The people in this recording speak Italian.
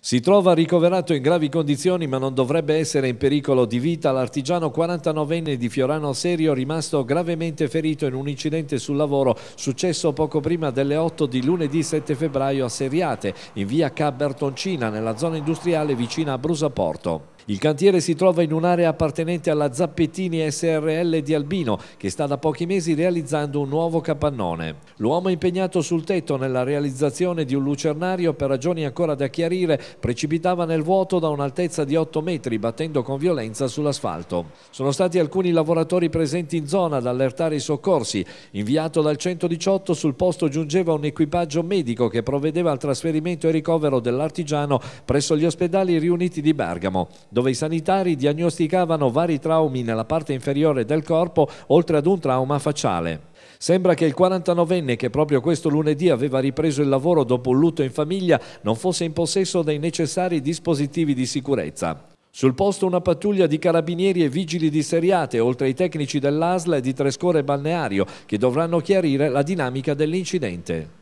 Si trova ricoverato in gravi condizioni ma non dovrebbe essere in pericolo di vita l'artigiano 49enne di Fiorano Serio rimasto gravemente ferito in un incidente sul lavoro successo poco prima delle 8 di lunedì 7 febbraio a Seriate in via Cabertoncina nella zona industriale vicina a Brusaporto. Il cantiere si trova in un'area appartenente alla Zappettini SRL di Albino, che sta da pochi mesi realizzando un nuovo capannone. L'uomo impegnato sul tetto nella realizzazione di un lucernario per ragioni ancora da chiarire precipitava nel vuoto da un'altezza di 8 metri battendo con violenza sull'asfalto. Sono stati alcuni lavoratori presenti in zona ad allertare i soccorsi. Inviato dal 118 sul posto giungeva un equipaggio medico che provvedeva al trasferimento e ricovero dell'artigiano presso gli ospedali riuniti di Bergamo dove i sanitari diagnosticavano vari traumi nella parte inferiore del corpo, oltre ad un trauma facciale. Sembra che il 49enne, che proprio questo lunedì aveva ripreso il lavoro dopo un lutto in famiglia, non fosse in possesso dei necessari dispositivi di sicurezza. Sul posto una pattuglia di carabinieri e vigili di seriate, oltre ai tecnici dell'ASL e di Trescore Balneario, che dovranno chiarire la dinamica dell'incidente.